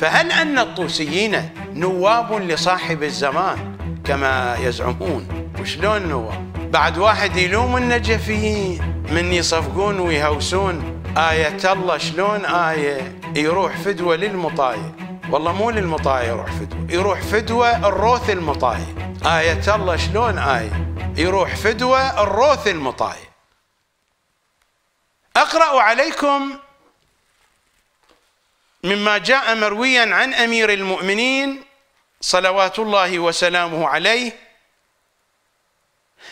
فهل أن الطوسيين نواب لصاحب الزمان كما يزعمون وشلون نواب بعد واحد يلوم النجفيين من يصفقون ويهوسون آية الله شلون آية يروح فدوة للمطاية والله مو للمطاية يروح فدوة يروح فدوة الروث المطاية آية الله شلون آية يروح فدوة الروث المطاية أقرأ عليكم مما جاء مرويا عن امير المؤمنين صلوات الله وسلامه عليه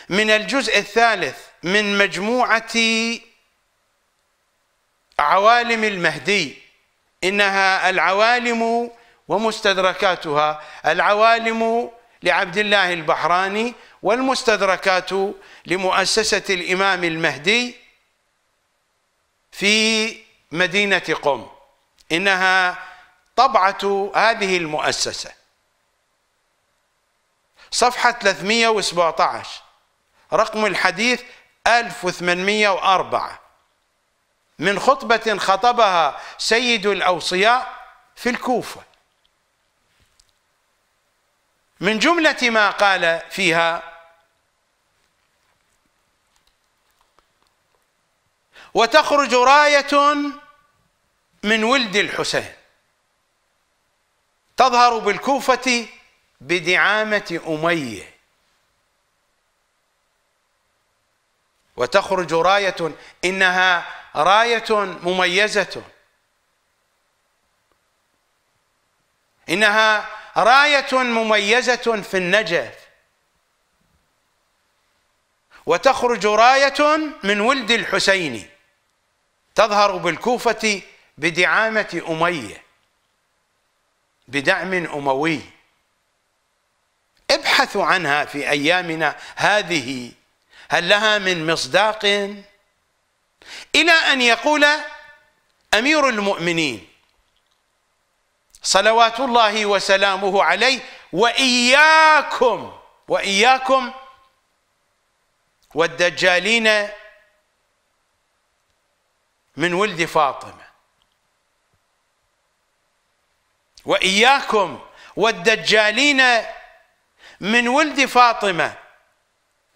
من الجزء الثالث من مجموعه عوالم المهدي انها العوالم ومستدركاتها العوالم لعبد الله البحراني والمستدركات لمؤسسه الامام المهدي في مدينه قم انها طبعه هذه المؤسسه صفحه 317 رقم الحديث 1804 من خطبه خطبها سيد الاوصياء في الكوفه من جمله ما قال فيها وتخرج رايه من ولد الحسين تظهر بالكوفة بدعامة أمية وتخرج راية إنها راية مميزة إنها راية مميزة في النجف وتخرج راية من ولد الحسين تظهر بالكوفة بدعامة أمية بدعم أموي ابحثوا عنها في أيامنا هذه هل لها من مصداق إلى أن يقول أمير المؤمنين صلوات الله وسلامه عليه وإياكم وإياكم والدجالين من ولد فاطمه واياكم والدجالين من ولد فاطمه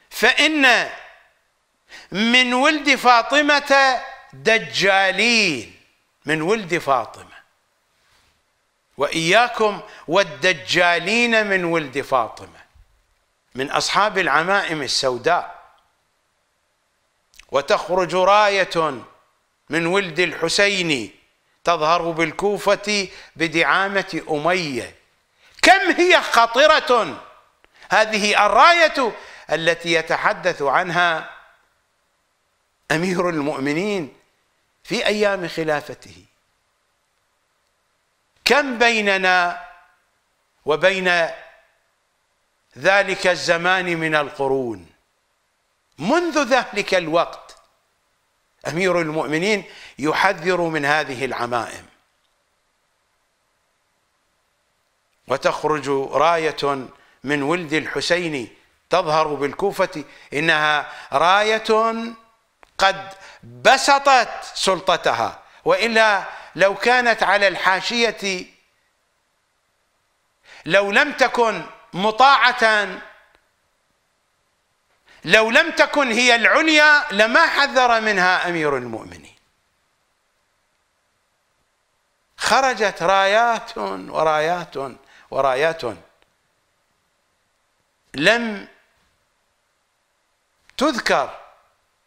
فان من ولد فاطمه دجالين من ولد فاطمه واياكم والدجالين من ولد فاطمه من اصحاب العمائم السوداء وتخرج رايه من ولد الحسين تظهر بالكوفة بدعامة أمية كم هي خطرة هذه الراية التي يتحدث عنها أمير المؤمنين في أيام خلافته كم بيننا وبين ذلك الزمان من القرون منذ ذلك الوقت أمير المؤمنين يحذر من هذه العمائم وتخرج راية من ولد الحسين تظهر بالكوفة إنها راية قد بسطت سلطتها وإلا لو كانت على الحاشية لو لم تكن مطاعة لو لم تكن هي العليا لما حذر منها أمير المؤمنين خرجت رايات ورايات ورايات لم تذكر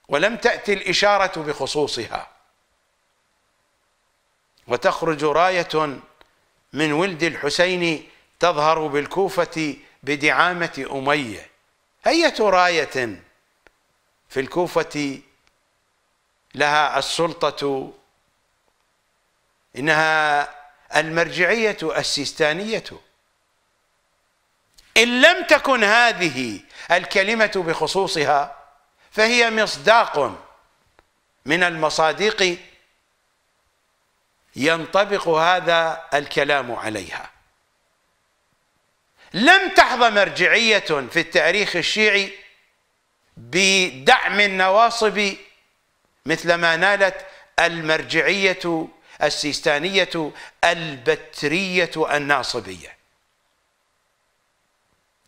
ولم تأتي الإشارة بخصوصها وتخرج راية من ولد الحسين تظهر بالكوفة بدعامة أمية أية راية في الكوفة لها السلطة إنها المرجعية السيستانية إن لم تكن هذه الكلمة بخصوصها فهي مصداق من المصادق ينطبق هذا الكلام عليها لم تحظى مرجعية في التاريخ الشيعي بدعم النواصب مثل ما نالت المرجعية السيستانية البترية الناصبية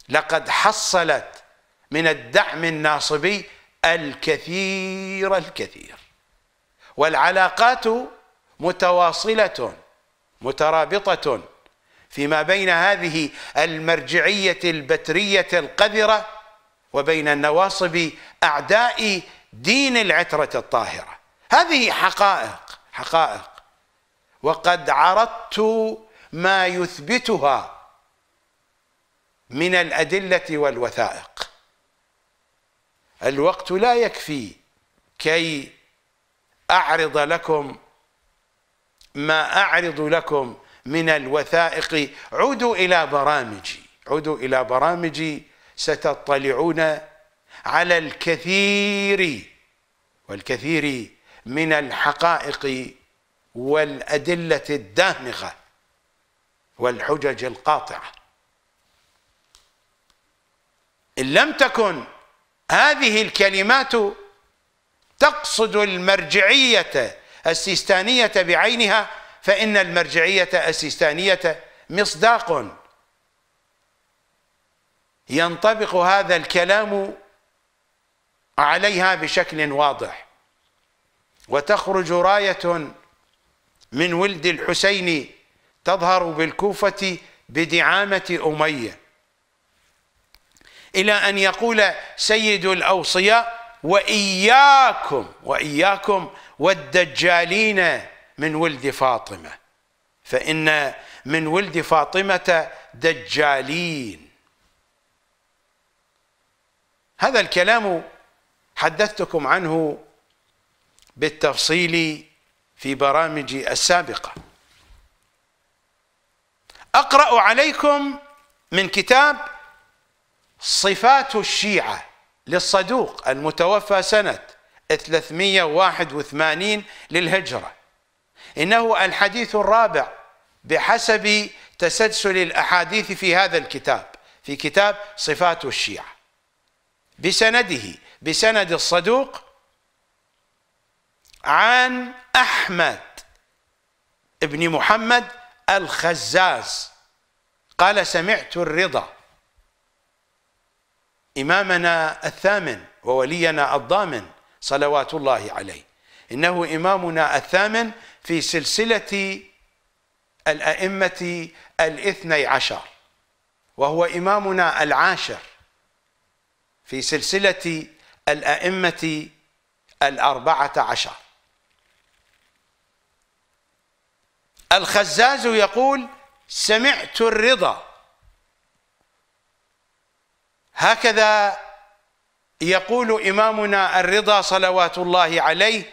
لقد حصلت من الدعم الناصبي الكثير الكثير والعلاقات متواصلة مترابطة فيما بين هذه المرجعية البترية القذرة وبين النواصب أعداء دين العترة الطاهرة هذه حقائق حقائق وقد عرضت ما يثبتها من الادله والوثائق الوقت لا يكفي كي اعرض لكم ما اعرض لكم من الوثائق عودوا الى برامجي عودوا الى برامجي ستطلعون على الكثير والكثير من الحقائق والأدلة الدامغة والحجج القاطعة إن لم تكن هذه الكلمات تقصد المرجعية السيستانية بعينها فإن المرجعية السيستانية مصداق ينطبق هذا الكلام عليها بشكل واضح وتخرج راية من ولد الحسين تظهر بالكوفة بدعامة أمية إلى أن يقول سيد الأوصياء وإياكم وإياكم والدجالين من ولد فاطمة فإن من ولد فاطمة دجالين هذا الكلام حدثتكم عنه بالتفصيل في برامجي السابقة أقرأ عليكم من كتاب صفات الشيعة للصدوق المتوفى سنة 381 للهجرة إنه الحديث الرابع بحسب تسلسل الأحاديث في هذا الكتاب في كتاب صفات الشيعة بسنده بسند الصدوق عن أحمد ابن محمد الخزاز قال سمعت الرضا إمامنا الثامن وولينا الضامن صلوات الله عليه إنه إمامنا الثامن في سلسلة الأئمة الاثني عشر وهو إمامنا العاشر في سلسلة الأئمة الأربعة عشر الخزاز يقول سمعت الرضا هكذا يقول إمامنا الرضا صلوات الله عليه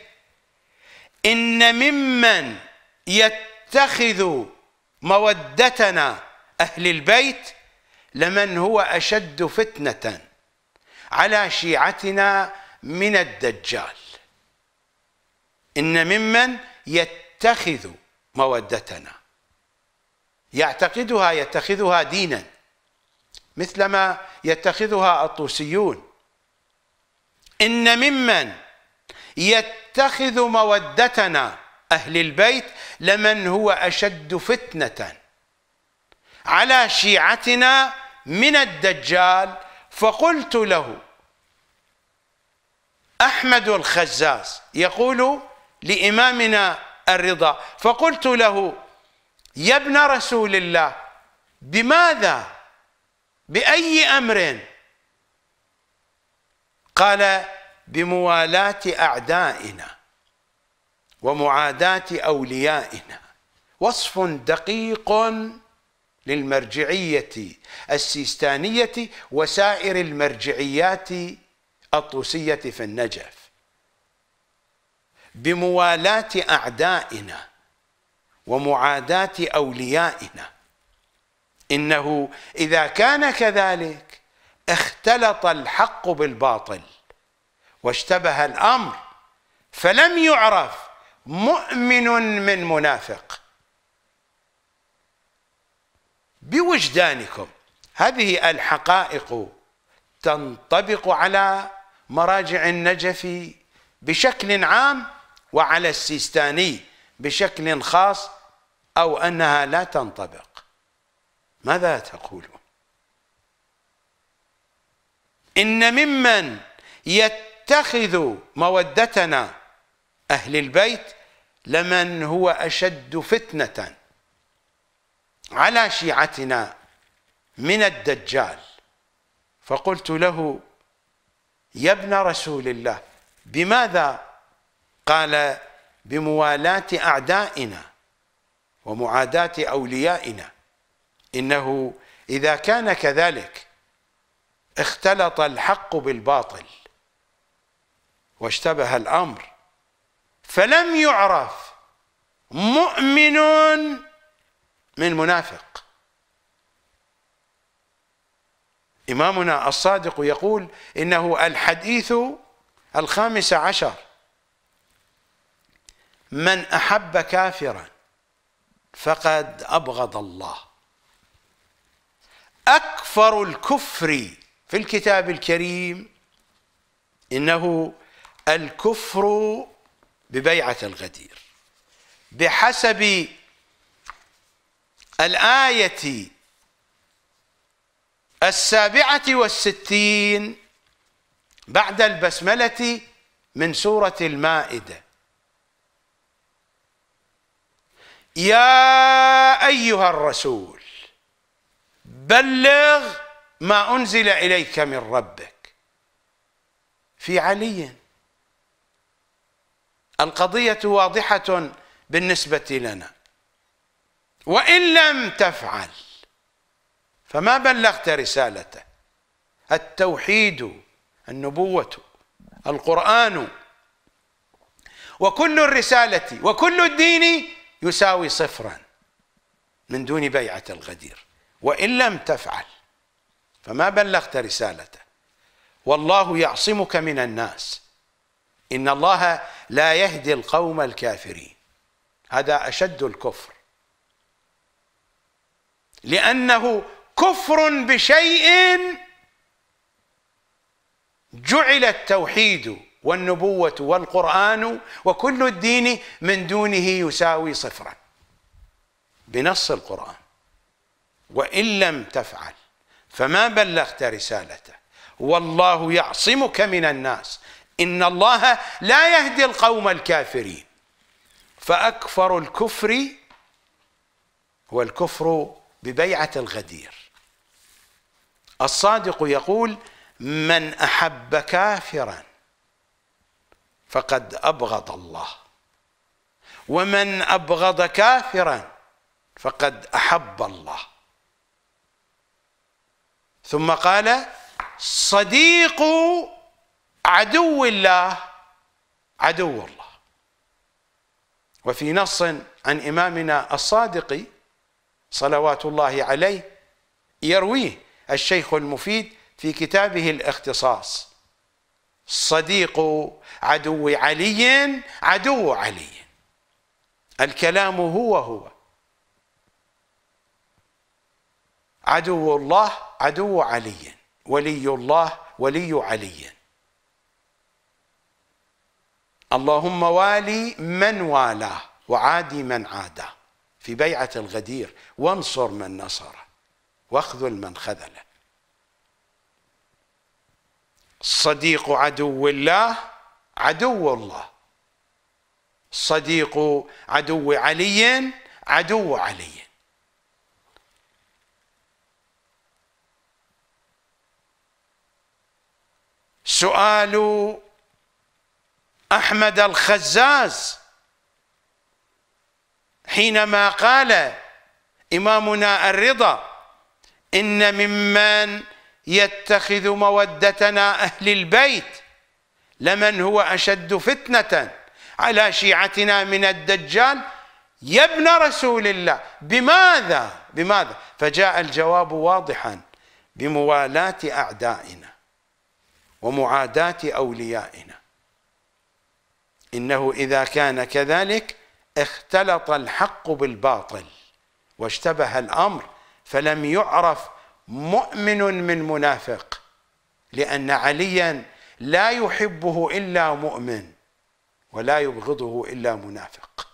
إن ممن يتخذ مودتنا أهل البيت لمن هو أشد فتنة على شيعتنا من الدجال إن ممن يتخذ مودتنا يعتقدها يتخذها دينا مثلما يتخذها الطوسيون إن ممن يتخذ مودتنا أهل البيت لمن هو أشد فتنة على شيعتنا من الدجال فقلت له أحمد الخزاز يقول لإمامنا الرضا فقلت له يا ابن رسول الله بماذا بأي أمر قال بموالاة أعدائنا ومعاداة أوليائنا وصف دقيق للمرجعية السيستانية وسائر المرجعيات الطوسية في النجف بموالاة أعدائنا ومعاداة أوليائنا إنه إذا كان كذلك اختلط الحق بالباطل واشتبه الأمر فلم يعرف مؤمن من منافق بوجدانكم هذه الحقائق تنطبق على مراجع النجف بشكل عام وعلى السيستاني بشكل خاص أو أنها لا تنطبق ماذا تقولون إن ممن يتخذ مودتنا أهل البيت لمن هو أشد فتنة على شيعتنا من الدجال فقلت له يا ابن رسول الله بماذا قال بموالاة أعدائنا ومعاداة أوليائنا إنه إذا كان كذلك اختلط الحق بالباطل واشتبه الأمر فلم يعرف مؤمن من منافق إمامنا الصادق يقول إنه الحديث الخامس عشر من احب كافرا فقد ابغض الله اكفر الكفر في الكتاب الكريم انه الكفر ببيعه الغدير بحسب الايه السابعه والستين بعد البسمله من سوره المائده يا ايها الرسول بلغ ما انزل اليك من ربك في علي القضيه واضحه بالنسبه لنا وان لم تفعل فما بلغت رسالته التوحيد النبوه القران وكل الرساله وكل الدين يساوي صفرا من دون بيعة الغدير وإن لم تفعل فما بلغت رسالته والله يعصمك من الناس إن الله لا يهدي القوم الكافرين هذا أشد الكفر لأنه كفر بشيء جعل التوحيد والنبوة والقرآن وكل الدين من دونه يساوي صفرا بنص القرآن وإن لم تفعل فما بلغت رسالته والله يعصمك من الناس إن الله لا يهدي القوم الكافرين فأكفر الكفر هو الكفر ببيعة الغدير الصادق يقول من أحب كافراً فقد أبغض الله ومن أبغض كافرا فقد أحب الله ثم قال صديق عدو الله عدو الله وفي نص عن إمامنا الصادق صلوات الله عليه يرويه الشيخ المفيد في كتابه الاختصاص صديق عدو علي عدو علي الكلام هو هو عدو الله عدو علي ولي الله ولي علي اللهم والي من والاه وعادي من عاداه في بيعة الغدير وانصر من نصره واخذل من خذله صديق عدو الله عدو الله صديق عدو علي عدو علي سؤال احمد الخزاز حينما قال امامنا الرضا ان ممن يتخذ مودتنا أهل البيت لمن هو أشد فتنة على شيعتنا من الدجال يا ابن رسول الله بماذا بماذا فجاء الجواب واضحا بموالاة أعدائنا ومعاداة أوليائنا إنه إذا كان كذلك اختلط الحق بالباطل واشتبه الأمر فلم يعرف مؤمن من منافق لأن عليا لا يحبه إلا مؤمن ولا يبغضه إلا منافق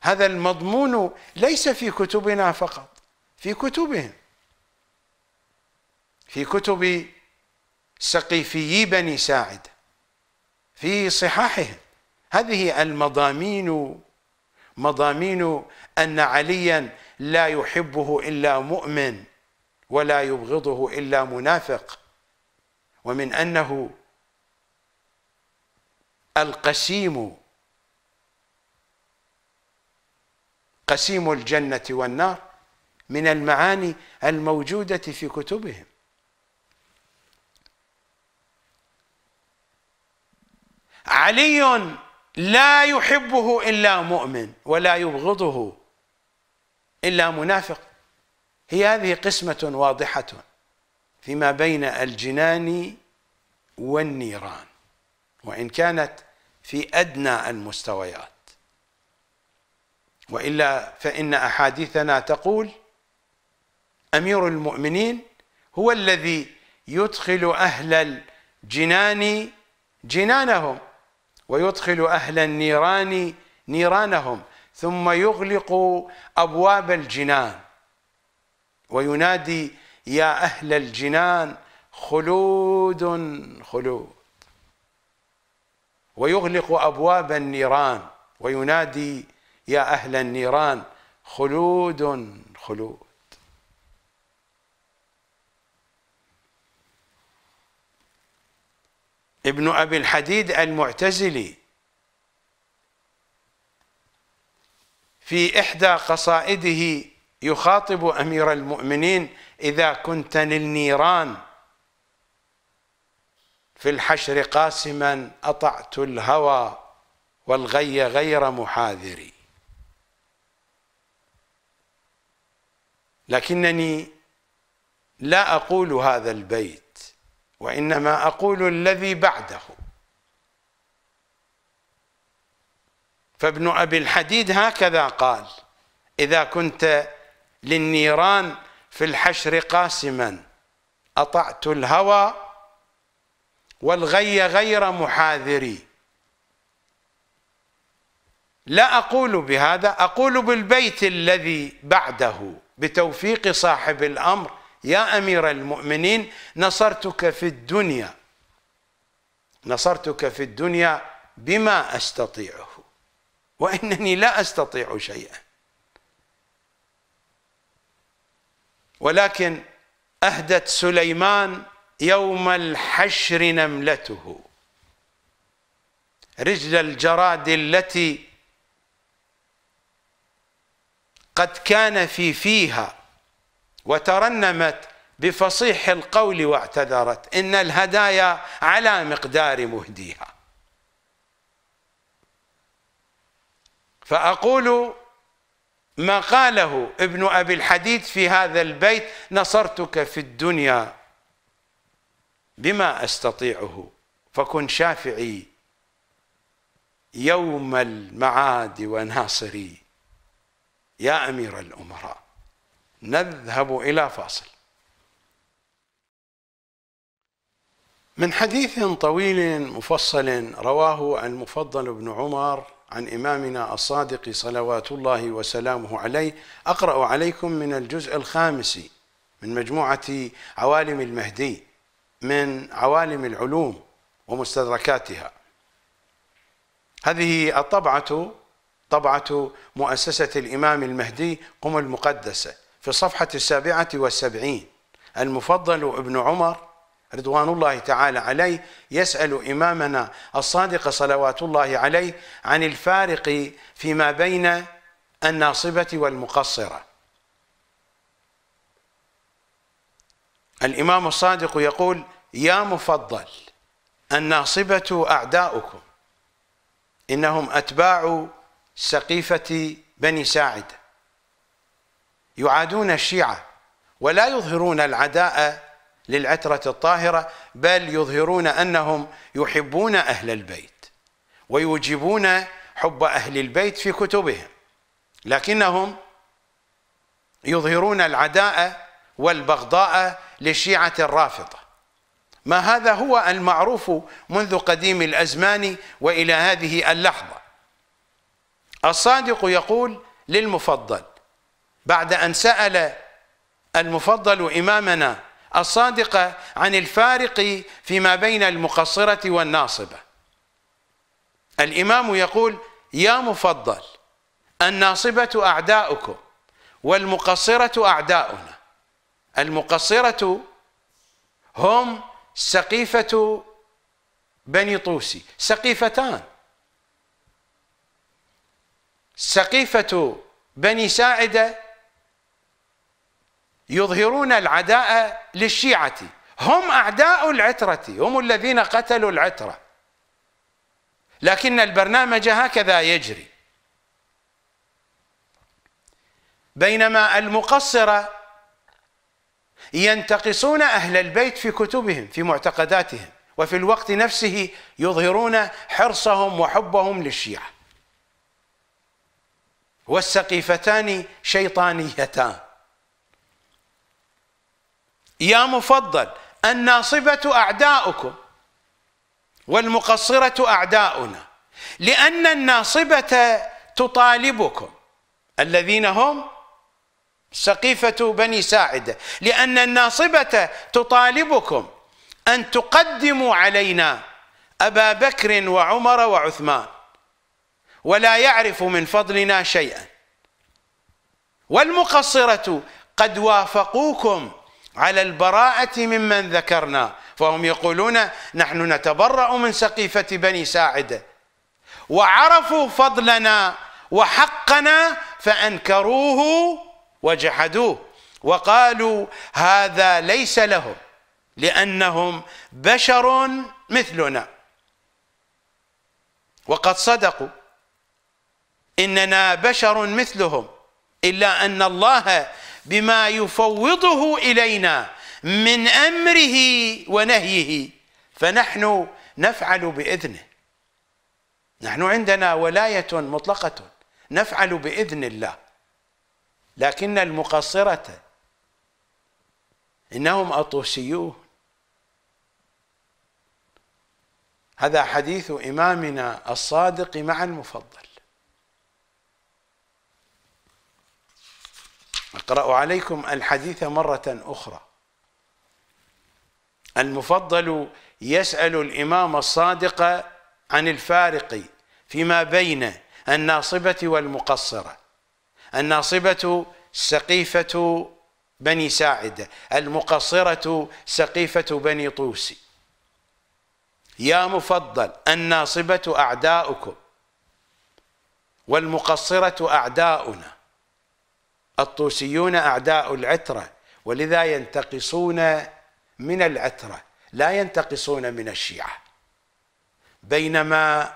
هذا المضمون ليس في كتبنا فقط في كتبهم في كتب سقيفي بني ساعد في صحاحهم هذه المضامين مضامين أن عليا لا يحبه إلا مؤمن ولا يبغضه إلا منافق ومن أنه القسيم قسيم الجنة والنار من المعاني الموجودة في كتبهم علي لا يحبه إلا مؤمن ولا يبغضه إلا منافق هي هذه قسمة واضحة فيما بين الجنان والنيران وإن كانت في أدنى المستويات وإلا فإن أحاديثنا تقول أمير المؤمنين هو الذي يدخل أهل الجنان جنانهم ويدخل أهل النيران نيرانهم ثم يغلق أبواب الجنان وينادي يا أهل الجنان خلود خلود ويغلق أبواب النيران وينادي يا أهل النيران خلود خلود ابن أبي الحديد المعتزلي في إحدى قصائده يخاطب أمير المؤمنين إذا كنت للنيران في الحشر قاسما أطعت الهوى والغي غير محاذري لكنني لا أقول هذا البيت وإنما أقول الذي بعده فابن أبي الحديد هكذا قال إذا كنت للنيران في الحشر قاسما أطعت الهوى والغي غير محاذري لا أقول بهذا أقول بالبيت الذي بعده بتوفيق صاحب الأمر يا امير المؤمنين نصرتك في الدنيا نصرتك في الدنيا بما استطيعه وانني لا استطيع شيئا ولكن اهدت سليمان يوم الحشر نملته رجل الجراد التي قد كان في فيها وترنمت بفصيح القول واعتذرت إن الهدايا على مقدار مهديها فأقول ما قاله ابن أبي الحديد في هذا البيت نصرتك في الدنيا بما أستطيعه فكن شافعي يوم المعاد وناصري يا أمير الأمراء نذهب إلى فاصل من حديث طويل مفصل رواه المفضل بن عمر عن إمامنا الصادق صلوات الله وسلامه عليه أقرأ عليكم من الجزء الخامس من مجموعة عوالم المهدي من عوالم العلوم ومستدركاتها هذه الطبعة طبعة مؤسسة الإمام المهدي قم المقدسة في الصفحة السابعة والسبعين المفضل ابن عمر رضوان الله تعالى عليه يسأل إمامنا الصادق صلوات الله عليه عن الفارق فيما بين الناصبة والمقصرة الإمام الصادق يقول يا مفضل الناصبة أعداؤكم إنهم أتباع سقيفة بني ساعده يعادون الشيعة ولا يظهرون العداء للعترة الطاهرة بل يظهرون أنهم يحبون أهل البيت ويوجبون حب أهل البيت في كتبهم لكنهم يظهرون العداء والبغضاء للشيعة الرافضة ما هذا هو المعروف منذ قديم الأزمان وإلى هذه اللحظة الصادق يقول للمفضل بعد أن سأل المفضل إمامنا الصادقة عن الفارق فيما بين المقصرة والناصبة الإمام يقول يا مفضل الناصبة أعداؤكم والمقصرة أعداؤنا المقصرة هم سقيفة بني طوسي سقيفتان سقيفة بني ساعدة يظهرون العداء للشيعة هم أعداء العترة هم الذين قتلوا العترة لكن البرنامج هكذا يجري بينما المقصرة ينتقصون أهل البيت في كتبهم في معتقداتهم وفي الوقت نفسه يظهرون حرصهم وحبهم للشيعة والسقيفتان شيطانيتان يا مفضل الناصبة أعداؤكم والمقصرة أعداؤنا لأن الناصبة تطالبكم الذين هم سقيفة بني ساعدة لأن الناصبة تطالبكم أن تقدموا علينا أبا بكر وعمر وعثمان ولا يعرف من فضلنا شيئا والمقصرة قد وافقوكم على البراءة ممن ذكرنا فهم يقولون نحن نتبرأ من سقيفة بني ساعدة وعرفوا فضلنا وحقنا فأنكروه وجحدوه وقالوا هذا ليس لهم لأنهم بشر مثلنا وقد صدقوا إننا بشر مثلهم إلا أن الله بما يفوضه الينا من امره ونهيه فنحن نفعل باذنه نحن عندنا ولايه مطلقه نفعل باذن الله لكن المقصره انهم اطوسيون هذا حديث امامنا الصادق مع المفضل أقرأ عليكم الحديث مرة أخرى المفضل يسأل الإمام الصادق عن الفارق فيما بين الناصبة والمقصرة الناصبة سقيفة بني ساعدة المقصرة سقيفة بني طوسي يا مفضل الناصبة أعداؤكم والمقصرة أعداؤنا الطوسيون أعداء العترة ولذا ينتقصون من العترة لا ينتقصون من الشيعة بينما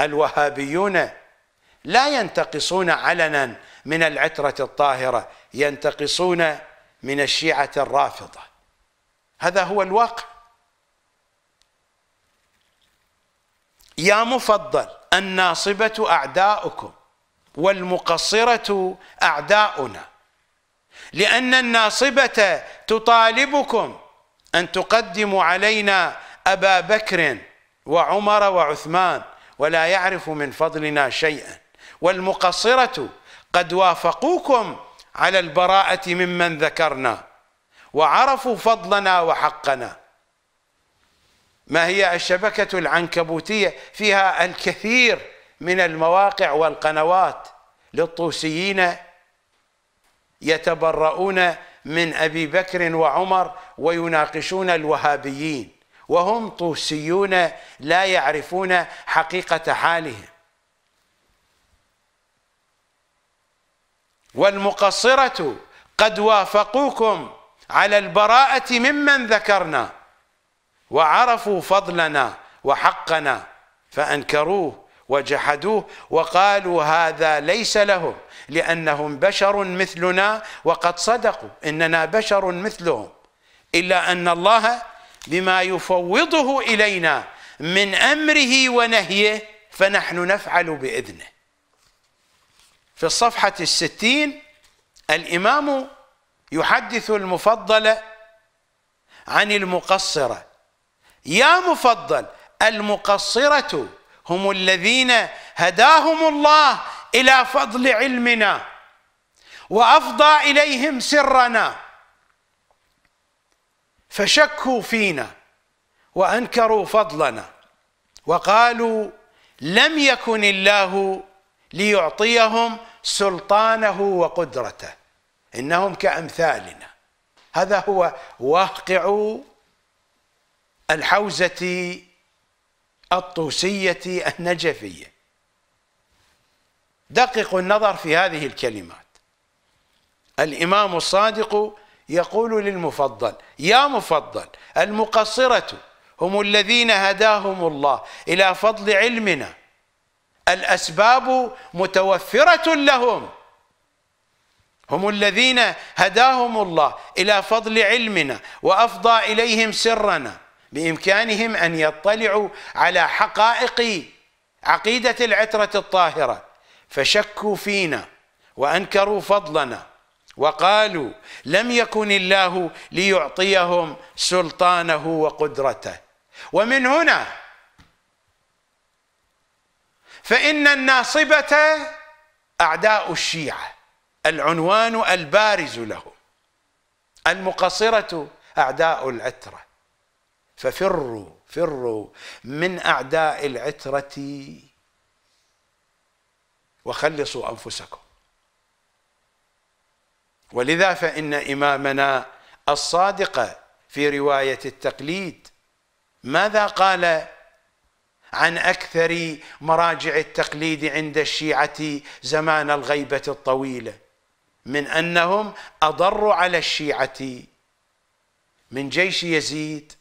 الوهابيون لا ينتقصون علنا من العترة الطاهرة ينتقصون من الشيعة الرافضة هذا هو الواقع يا مفضل الناصبة أعداؤكم والمقصرة أعداؤنا لأن الناصبة تطالبكم أن تقدموا علينا أبا بكر وعمر وعثمان ولا يعرف من فضلنا شيئا والمقصرة قد وافقوكم على البراءة ممن ذكرنا وعرفوا فضلنا وحقنا ما هي الشبكة العنكبوتية فيها الكثير من المواقع والقنوات للطوسيين يتبرؤون من ابي بكر وعمر ويناقشون الوهابيين وهم طوسيون لا يعرفون حقيقه حالهم والمقصره قد وافقوكم على البراءه ممن ذكرنا وعرفوا فضلنا وحقنا فانكروه وجحدوه وقالوا هذا ليس لهم لأنهم بشر مثلنا وقد صدقوا إننا بشر مثلهم إلا أن الله بما يفوضه إلينا من أمره ونهيه فنحن نفعل بإذنه في الصفحة الستين الإمام يحدث المفضلة عن المقصرة يا مفضل المقصرة هم الذين هداهم الله الى فضل علمنا وافضى اليهم سرنا فشكوا فينا وانكروا فضلنا وقالوا لم يكن الله ليعطيهم سلطانه وقدرته انهم كامثالنا هذا هو واقع الحوزه الطوسية النجفية دققوا النظر في هذه الكلمات الإمام الصادق يقول للمفضل يا مفضل المقصرة هم الذين هداهم الله إلى فضل علمنا الأسباب متوفرة لهم هم الذين هداهم الله إلى فضل علمنا وأفضى إليهم سرنا بامكانهم ان يطلعوا على حقائق عقيده العتره الطاهره فشكوا فينا وانكروا فضلنا وقالوا لم يكن الله ليعطيهم سلطانه وقدرته ومن هنا فان الناصبه اعداء الشيعه العنوان البارز لهم المقصره اعداء العتره ففروا فروا من أعداء العترة وخلصوا أنفسكم ولذا فإن إمامنا الصادق في رواية التقليد ماذا قال عن أكثر مراجع التقليد عند الشيعة زمان الغيبة الطويلة من أنهم أضروا على الشيعة من جيش يزيد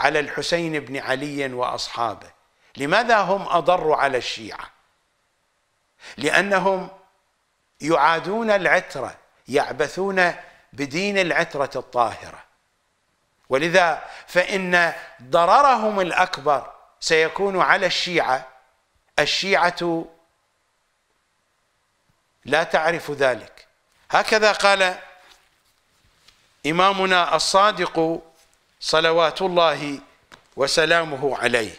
على الحسين بن علي واصحابه لماذا هم اضروا على الشيعه لانهم يعادون العتره يعبثون بدين العتره الطاهره ولذا فان ضررهم الاكبر سيكون على الشيعه الشيعه لا تعرف ذلك هكذا قال امامنا الصادق صلوات الله وسلامه عليه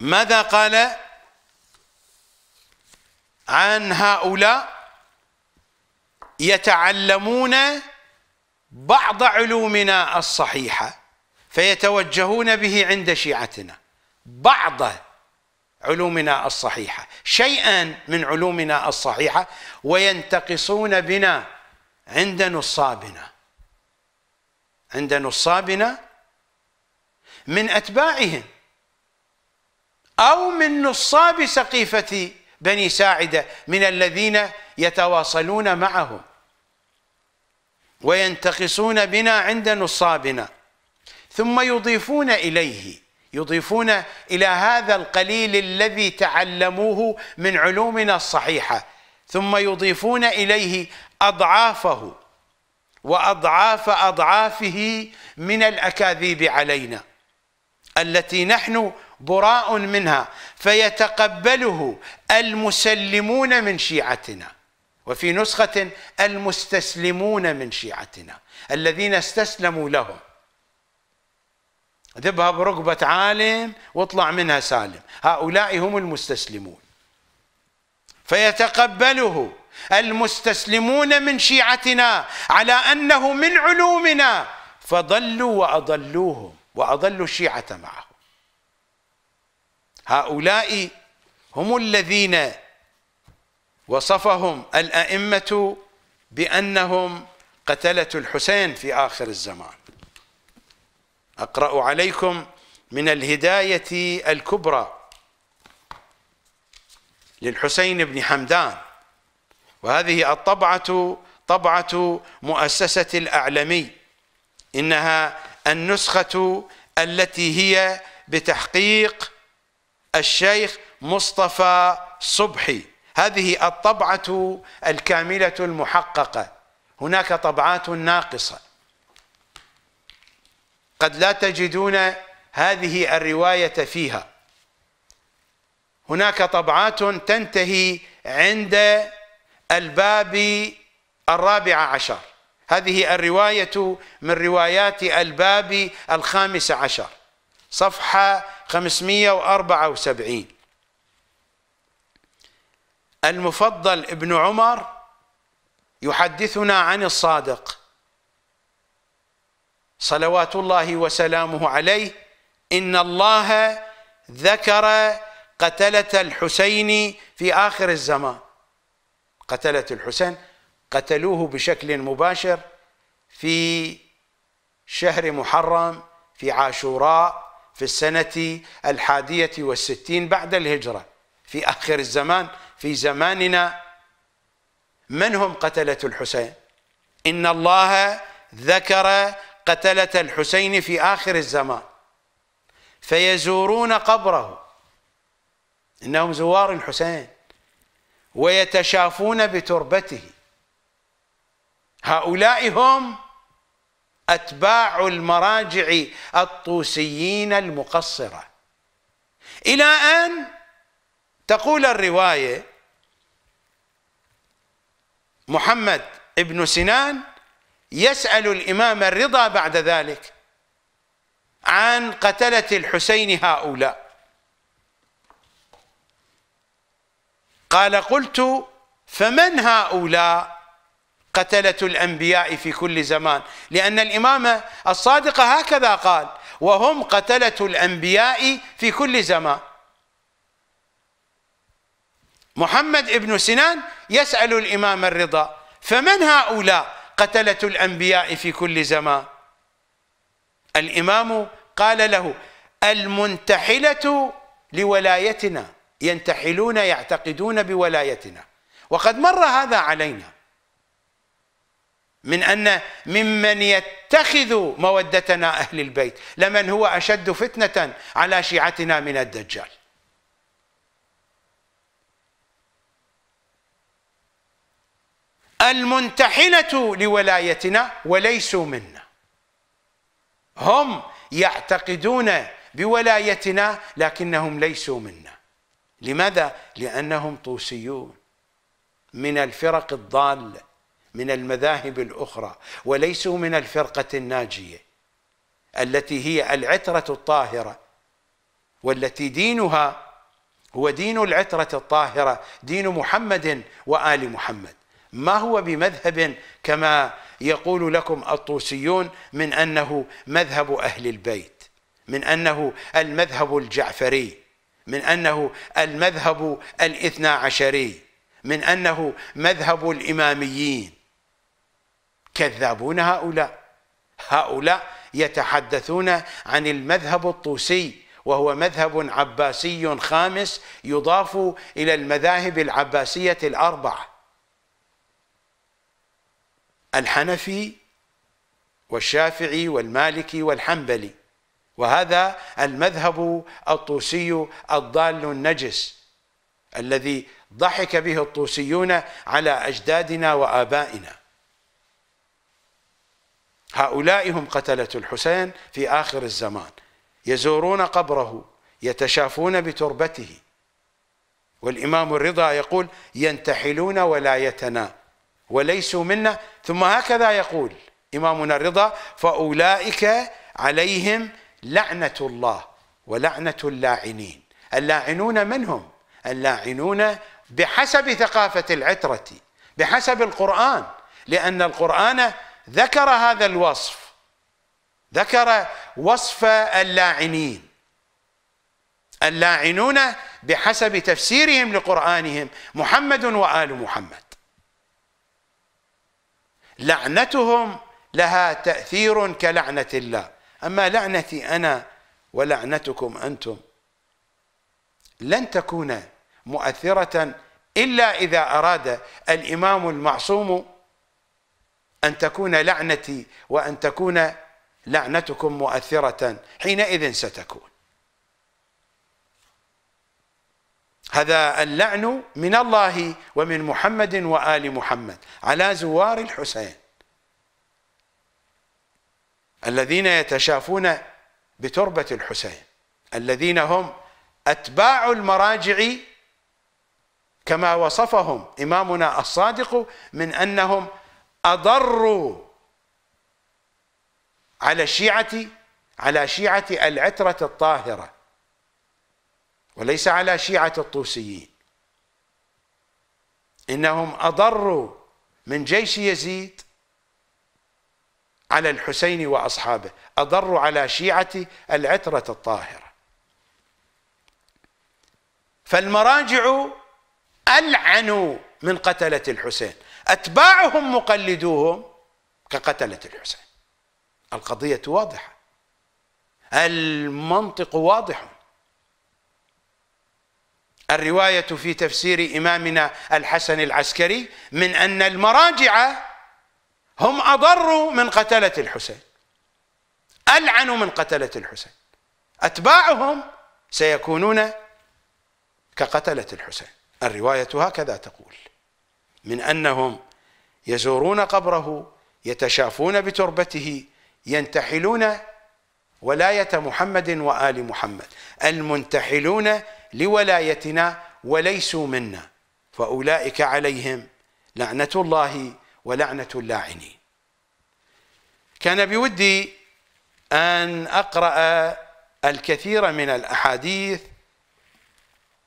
ماذا قال عن هؤلاء يتعلمون بعض علومنا الصحيحة فيتوجهون به عند شيعتنا بعض علومنا الصحيحة شيئا من علومنا الصحيحة وينتقصون بنا عند نصابنا عند نصابنا من أتباعهم أو من نصاب سقيفة بني ساعدة من الذين يتواصلون معهم وينتقصون بنا عند نصابنا ثم يضيفون إليه يضيفون إلى هذا القليل الذي تعلموه من علومنا الصحيحة ثم يضيفون إليه أضعافه وأضعاف أضعافه من الأكاذيب علينا التي نحن براء منها فيتقبله المسلمون من شيعتنا وفي نسخة المستسلمون من شيعتنا الذين استسلموا لهم ذبها برقبة عالم واطلع منها سالم هؤلاء هم المستسلمون فيتقبله المستسلمون من شيعتنا على أنه من علومنا فضلوا وأضلوهم وأضلوا الشيعة معهم هؤلاء هم الذين وصفهم الأئمة بأنهم قتلة الحسين في آخر الزمان أقرأ عليكم من الهداية الكبرى للحسين بن حمدان وهذه الطبعة طبعة مؤسسة الأعلمي إنها النسخة التي هي بتحقيق الشيخ مصطفى صبحي هذه الطبعة الكاملة المحققة هناك طبعات ناقصة قد لا تجدون هذه الرواية فيها هناك طبعات تنتهي عند الباب الرابع عشر هذه الرواية من روايات الباب الخامس عشر صفحة 574 المفضل ابن عمر يحدثنا عن الصادق صلوات الله وسلامه عليه إن الله ذكر قتلة الحسين في آخر الزمان قتلة الحسين قتلوه بشكل مباشر في شهر محرم في عاشوراء في السنة الحادية والستين بعد الهجرة في آخر الزمان في زماننا من هم قتلة الحسين إن الله ذكر قتلة الحسين في آخر الزمان فيزورون قبره إنهم زوار الحسين ويتشافون بتربته هؤلاء هم أتباع المراجع الطوسيين المقصرة إلى أن تقول الرواية محمد ابن سنان يسأل الإمام الرضا بعد ذلك عن قتلة الحسين هؤلاء قال قلت فمن هؤلاء قتلة الأنبياء في كل زمان لأن الإمامة الصادقة هكذا قال وهم قتلة الأنبياء في كل زمان محمد ابن سنان يسأل الإمام الرضا فمن هؤلاء قتلة الأنبياء في كل زمان الإمام قال له المنتحلة لولايتنا ينتحلون يعتقدون بولايتنا وقد مر هذا علينا من أن ممن يتخذ مودتنا أهل البيت لمن هو أشد فتنة على شيعتنا من الدجال المنتحلة لولايتنا وليسوا منا هم يعتقدون بولايتنا لكنهم ليسوا منا لماذا؟ لأنهم طوسيون من الفرق الضالة من المذاهب الأخرى وليسوا من الفرقة الناجية التي هي العترة الطاهرة والتي دينها هو دين العترة الطاهرة دين محمد وآل محمد ما هو بمذهب كما يقول لكم الطوسيون من أنه مذهب أهل البيت من أنه المذهب الجعفري من أنه المذهب الاثنى عشري من أنه مذهب الإماميين كذابون هؤلاء هؤلاء يتحدثون عن المذهب الطوسي وهو مذهب عباسي خامس يضاف إلى المذاهب العباسية الأربعة الحنفي والشافعي والمالكي والحنبلي وهذا المذهب الطوسي الضال النجس الذي ضحك به الطوسيون على اجدادنا وابائنا هؤلاء هم قتله الحسين في اخر الزمان يزورون قبره يتشافون بتربته والامام الرضا يقول ينتحلون ولايتنا وليسوا منا ثم هكذا يقول امامنا الرضا فاولئك عليهم لعنة الله ولعنة اللاعنين اللاعنون من هم؟ اللاعنون بحسب ثقافة العترة بحسب القرآن لأن القرآن ذكر هذا الوصف ذكر وصف اللاعنين اللاعنون بحسب تفسيرهم لقرآنهم محمد وآل محمد لعنتهم لها تأثير كلعنة الله أما لعنتي أنا ولعنتكم أنتم لن تكون مؤثرة إلا إذا أراد الإمام المعصوم أن تكون لعنتي وأن تكون لعنتكم مؤثرة حينئذ ستكون هذا اللعن من الله ومن محمد وآل محمد على زوار الحسين الذين يتشافون بتربة الحسين الذين هم أتباع المراجع كما وصفهم إمامنا الصادق من أنهم أضروا على الشيعة على شيعة العترة الطاهرة وليس على شيعة الطوسيين إنهم أضروا من جيش يزيد على الحسين وأصحابه أضر على شيعتي العترة الطاهرة فالمراجع ألعنوا من قتلة الحسين أتباعهم مقلدوهم كقتلة الحسين القضية واضحة المنطق واضح الرواية في تفسير إمامنا الحسن العسكري من أن المراجع هم أضروا من قتلة الحسين ألعنوا من قتلة الحسين أتباعهم سيكونون كقتلة الحسين الرواية هكذا تقول من أنهم يزورون قبره يتشافون بتربته ينتحلون ولاية محمد وآل محمد المنتحلون لولايتنا وليسوا منا فأولئك عليهم لعنة الله ولعنة اللاعنين كان بودي أن أقرأ الكثير من الأحاديث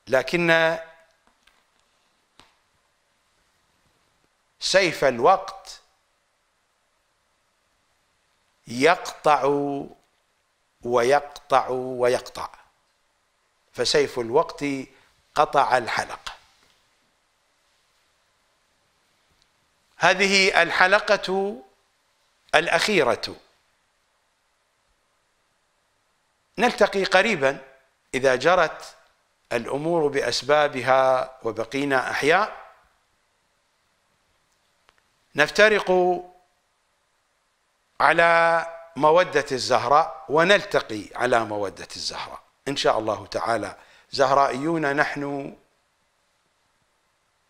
لكن سيف الوقت يقطع ويقطع ويقطع فسيف الوقت قطع الحلقه هذه الحلقة الأخيرة نلتقي قريبا إذا جرت الأمور بأسبابها وبقينا أحياء نفترق على مودة الزهراء ونلتقي على مودة الزهراء إن شاء الله تعالى زهرائيون نحن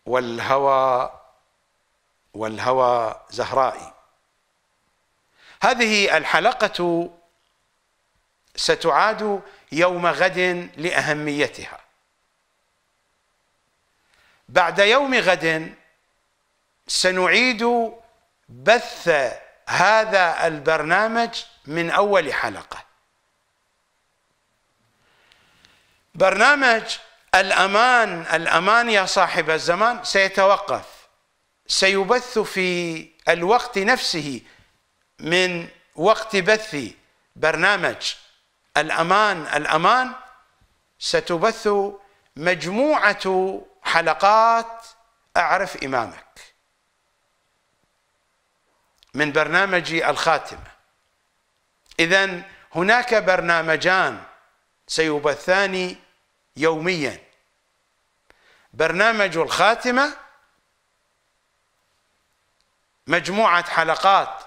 والهوى والهوى زهرائي هذه الحلقة ستعاد يوم غد لأهميتها بعد يوم غد سنعيد بث هذا البرنامج من أول حلقة برنامج الأمان الأمان يا صاحب الزمان سيتوقف سيبث في الوقت نفسه من وقت بث برنامج الأمان الأمان ستبث مجموعة حلقات أعرف إمامك من برنامج الخاتمة إذا هناك برنامجان سيبثان يوميا برنامج الخاتمة مجموعة حلقات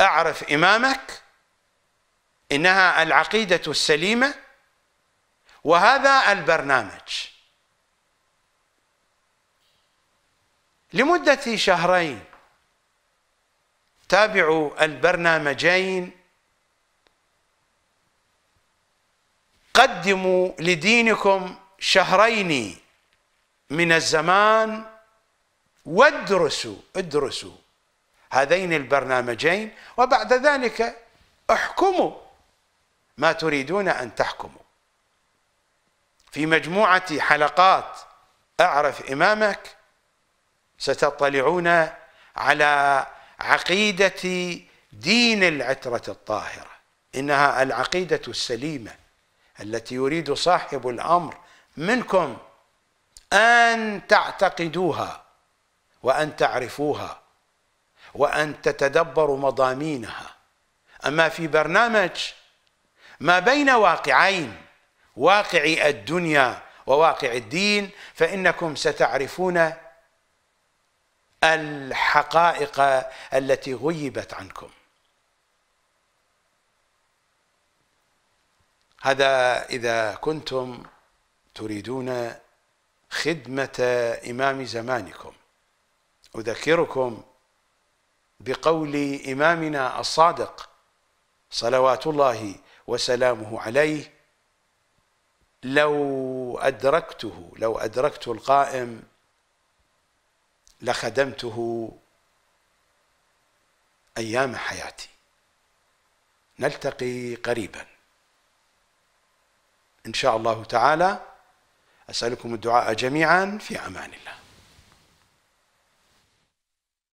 أعرف إمامك إنها العقيدة السليمة وهذا البرنامج لمدة شهرين تابعوا البرنامجين قدموا لدينكم شهرين من الزمان وادرسوا ادرسوا هذين البرنامجين وبعد ذلك احكموا ما تريدون أن تحكموا في مجموعة حلقات أعرف إمامك ستطلعون على عقيدة دين العترة الطاهرة إنها العقيدة السليمة التي يريد صاحب الأمر منكم أن تعتقدوها وأن تعرفوها وأن تتدبروا مضامينها أما في برنامج ما بين واقعين واقع الدنيا وواقع الدين فإنكم ستعرفون الحقائق التي غيبت عنكم هذا إذا كنتم تريدون خدمة إمام زمانكم أذكركم بقول إمامنا الصادق صلوات الله وسلامه عليه لو أدركته لو أدركت القائم لخدمته أيام حياتي نلتقي قريبا إن شاء الله تعالى أسألكم الدعاء جميعا في أمان الله